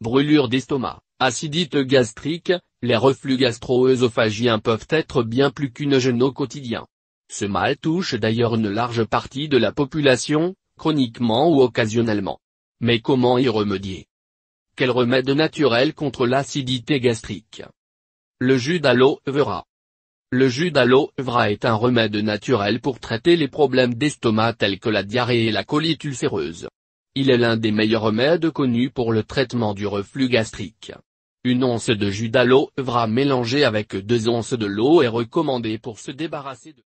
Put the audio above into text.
Brûlure d'estomac, acidite gastrique, les reflux gastro-œsophagiens peuvent être bien plus qu'une gêne au quotidien. Ce mal touche d'ailleurs une large partie de la population, chroniquement ou occasionnellement. Mais comment y remédier Quel remède naturel contre l'acidité gastrique Le jus d'aloe vera. Le jus d'aloe vera est un remède naturel pour traiter les problèmes d'estomac tels que la diarrhée et la colite ulcéreuse. Il est l'un des meilleurs remèdes connus pour le traitement du reflux gastrique. Une once de jus d'aloe vera mélangée avec deux onces de l'eau est recommandée pour se débarrasser de